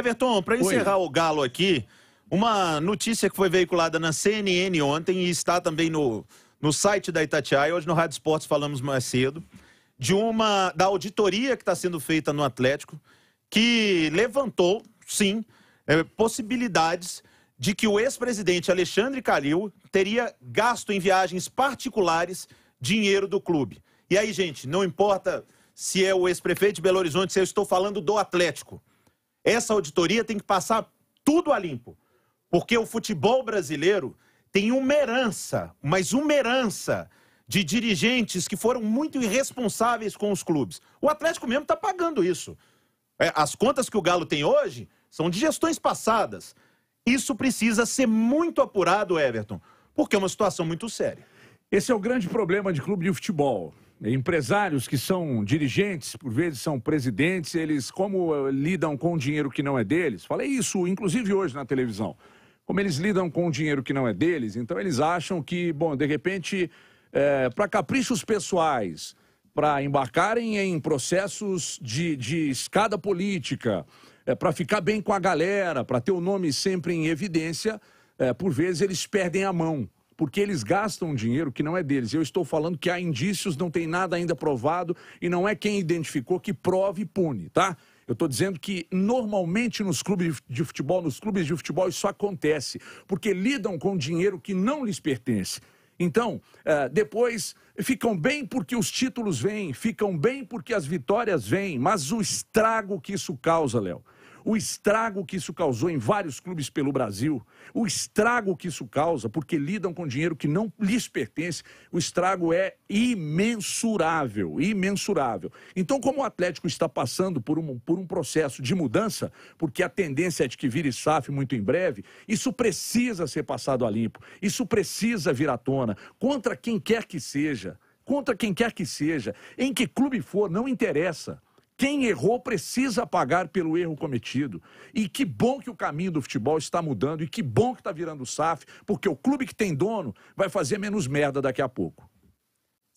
Everton, para encerrar o Galo aqui, uma notícia que foi veiculada na CNN ontem e está também no, no site da Itatiaia, hoje no Rádio Esportes falamos mais cedo, de uma da auditoria que está sendo feita no Atlético, que levantou, sim, é, possibilidades de que o ex-presidente Alexandre Calil teria gasto em viagens particulares dinheiro do clube. E aí, gente, não importa se é o ex-prefeito de Belo Horizonte, se eu estou falando do Atlético. Essa auditoria tem que passar tudo a limpo, porque o futebol brasileiro tem uma herança, mas uma herança de dirigentes que foram muito irresponsáveis com os clubes. O Atlético mesmo está pagando isso. É, as contas que o Galo tem hoje são de gestões passadas. Isso precisa ser muito apurado, Everton, porque é uma situação muito séria. Esse é o grande problema de clube de futebol empresários que são dirigentes, por vezes são presidentes, eles como eh, lidam com o dinheiro que não é deles. Falei isso, inclusive hoje na televisão. Como eles lidam com o dinheiro que não é deles, então eles acham que, bom, de repente, é, eh, para caprichos pessoais, para embarcarem em processos de, de escada política, é, eh, para ficar bem com a galera, para ter o nome sempre em evidência, é, por vezes eles perdem a mão porque eles gastam dinheiro que não é deles. Eu estou falando que há indícios, não tem nada ainda provado e não é quem identificou que prove e pune, tá? Eu estou dizendo que normalmente nos clubes de futebol, nos clubes de futebol, isso acontece, porque lidam com dinheiro que não lhes pertence. Então, eh, depois ficam bem porque os títulos vêm, ficam bem porque as vitórias vêm, mas o estrago que isso causa, Léo o estrago que isso causou em vários clubes pelo Brasil, o estrago que isso causa, porque lidam com dinheiro que não lhes pertence, o estrago é imensurável, imensurável. Então, como o Atlético está passando por um, por um processo de mudança, porque a tendência é de que vire SAF muito em breve, isso precisa ser passado a limpo, isso precisa vir à tona, contra quem quer que seja, contra quem quer que seja, em que clube for, não interessa. Quem errou precisa pagar pelo erro cometido. E que bom que o caminho do futebol está mudando e que bom que está virando SAF, porque o clube que tem dono vai fazer menos merda daqui a pouco.